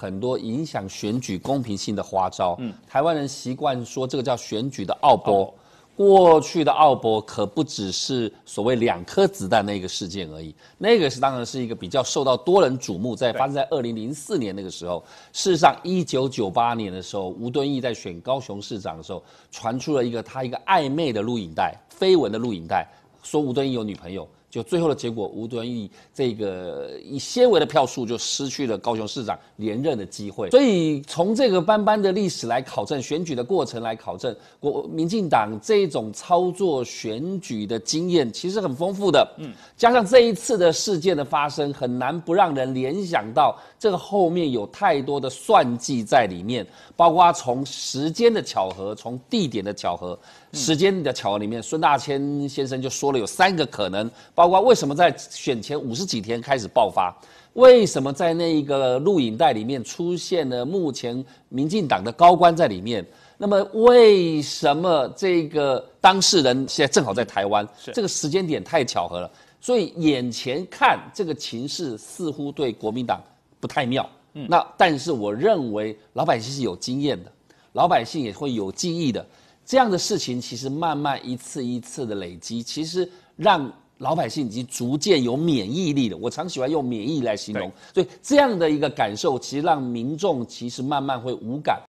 很多影响选举公平性的花招，嗯，台湾人习惯说这个叫选举的奥博。过去的奥博可不只是所谓两颗子弹那个事件而已，那个是当然是一个比较受到多人瞩目，在发生在二零零四年那个时候。事实上，一九九八年的时候，吴敦义在选高雄市长的时候，传出了一个他一个暧昧的录影带，绯闻的录影带，说吴敦义有女朋友。就最后的结果，吴敦义这个以纤维的票数就失去了高雄市长连任的机会。所以从这个斑斑的历史来考证，选举的过程来考证，国民进党这种操作选举的经验其实很丰富的。嗯，加上这一次的事件的发生，很难不让人联想到这个后面有太多的算计在里面，包括从时间的巧合，从地点的巧合，时间的巧合里面，孙大千先生就说了有三个可能。包括为什么在选前五十几天开始爆发？为什么在那一个录影带里面出现了目前民进党的高官在里面？那么为什么这个当事人现在正好在台湾？这个时间点太巧合了。所以眼前看这个情势似乎对国民党不太妙。嗯，那但是我认为老百姓是有经验的，老百姓也会有记忆的。这样的事情其实慢慢一次一次的累积，其实让。老百姓已经逐渐有免疫力了，我常喜欢用“免疫”来形容，所以这样的一个感受，其实让民众其实慢慢会无感。